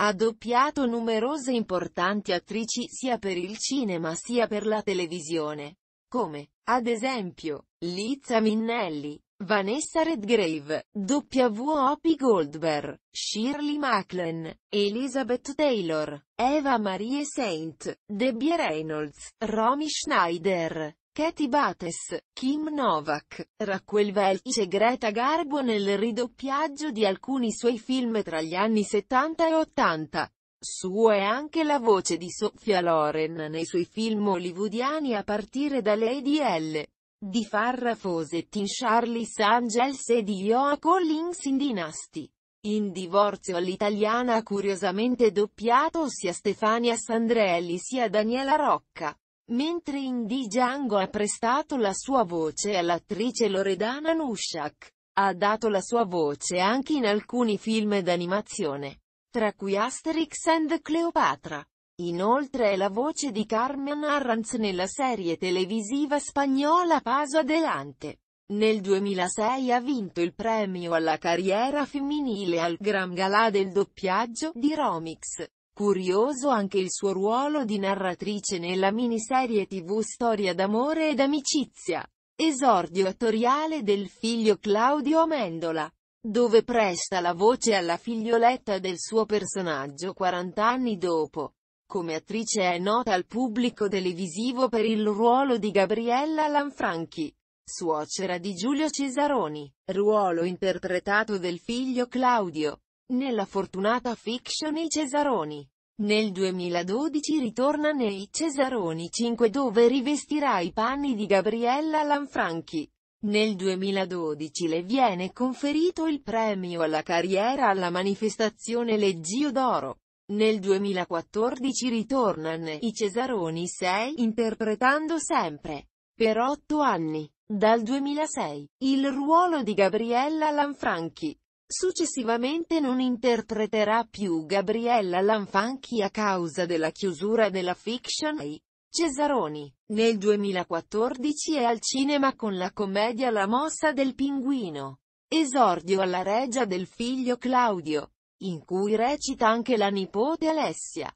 Ha doppiato numerose importanti attrici sia per il cinema sia per la televisione. Come, ad esempio, Liza Minnelli, Vanessa Redgrave, W. W.O.P. Goldberg, Shirley Maclen, Elizabeth Taylor, Eva Marie Saint, Debbie Reynolds, Romy Schneider, Katie Bates, Kim Novak, Raquel Welch e Greta Garbo nel ridoppiaggio di alcuni suoi film tra gli anni 70 e 80. Sua è anche la voce di Sophia Loren nei suoi film hollywoodiani a partire da Lady L. Di Farrah Fawcett in Charlie's Angels e di Joa Collins in Dynasty. In divorzio all'italiana curiosamente doppiato sia Stefania Sandrelli sia Daniela Rocca mentre Indy Django ha prestato la sua voce all'attrice Loredana Nushak. Ha dato la sua voce anche in alcuni film d'animazione, tra cui Asterix and Cleopatra. Inoltre è la voce di Carmen Arranz nella serie televisiva spagnola Paso Adelante. Nel 2006 ha vinto il premio alla carriera femminile al Gran Galà del doppiaggio di Romix. Curioso anche il suo ruolo di narratrice nella miniserie tv Storia d'amore ed amicizia. Esordio attoriale del figlio Claudio Amendola, dove presta la voce alla figlioletta del suo personaggio 40 anni dopo. Come attrice è nota al pubblico televisivo per il ruolo di Gabriella Lanfranchi, suocera di Giulio Cesaroni, ruolo interpretato del figlio Claudio. Nella fortunata fiction I Cesaroni. Nel 2012 ritorna nei Cesaroni 5 dove rivestirà i panni di Gabriella Lanfranchi. Nel 2012 le viene conferito il premio alla carriera alla manifestazione Leggio d'Oro. Nel 2014 ritorna nei Cesaroni 6 interpretando sempre, per otto anni, dal 2006, il ruolo di Gabriella Lanfranchi. Successivamente non interpreterà più Gabriella Lanfanchi a causa della chiusura della fiction ai Cesaroni. Nel 2014 è al cinema con la commedia La mossa del pinguino. Esordio alla regia del figlio Claudio, in cui recita anche la nipote Alessia.